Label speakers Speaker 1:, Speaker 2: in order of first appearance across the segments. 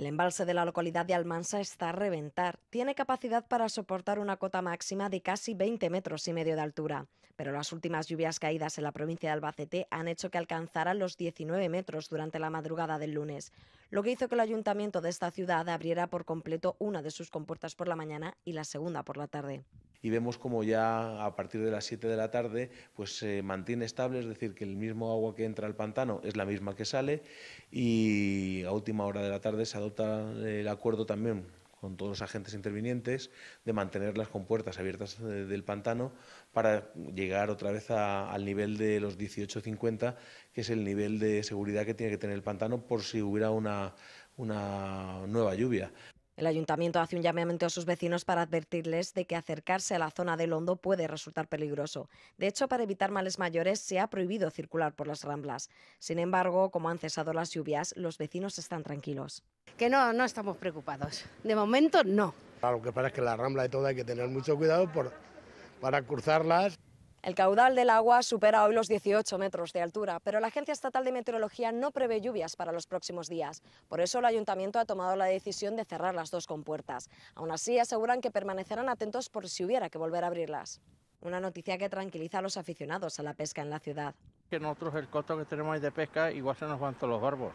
Speaker 1: El embalse de la localidad de Almansa está a reventar. Tiene capacidad para soportar una cota máxima de casi 20 metros y medio de altura, pero las últimas lluvias caídas en la provincia de Albacete han hecho que alcanzara los 19 metros durante la madrugada del lunes, lo que hizo que el ayuntamiento de esta ciudad abriera por completo una de sus compuertas por la mañana y la segunda por la tarde
Speaker 2: y vemos como ya a partir de las 7 de la tarde pues se mantiene estable, es decir, que el mismo agua que entra al pantano es la misma que sale y a última hora de la tarde se adopta el acuerdo también con todos los agentes intervinientes, de mantener las compuertas abiertas eh, del pantano para llegar otra vez al nivel de los 18.50, que es el nivel de seguridad que tiene que tener el pantano por si hubiera una, una nueva lluvia.
Speaker 1: El ayuntamiento hace un llamamiento a sus vecinos para advertirles de que acercarse a la zona del hondo puede resultar peligroso. De hecho, para evitar males mayores se ha prohibido circular por las ramblas. Sin embargo, como han cesado las lluvias, los vecinos están tranquilos. Que no, no estamos preocupados. De momento, no.
Speaker 2: Lo que pasa es que la rambla de todo hay que tener mucho cuidado por, para cruzarlas.
Speaker 1: El caudal del agua supera hoy los 18 metros de altura, pero la Agencia Estatal de Meteorología no prevé lluvias para los próximos días. Por eso el ayuntamiento ha tomado la decisión de cerrar las dos compuertas. Aún así, aseguran que permanecerán atentos por si hubiera que volver a abrirlas. Una noticia que tranquiliza a los aficionados a la pesca en la ciudad.
Speaker 2: Que nosotros el costo que tenemos de pesca igual se nos van todos los barbos.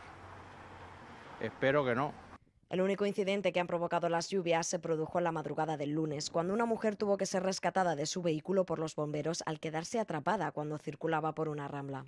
Speaker 2: Espero que no.
Speaker 1: El único incidente que han provocado las lluvias se produjo en la madrugada del lunes, cuando una mujer tuvo que ser rescatada de su vehículo por los bomberos al quedarse atrapada cuando circulaba por una rambla.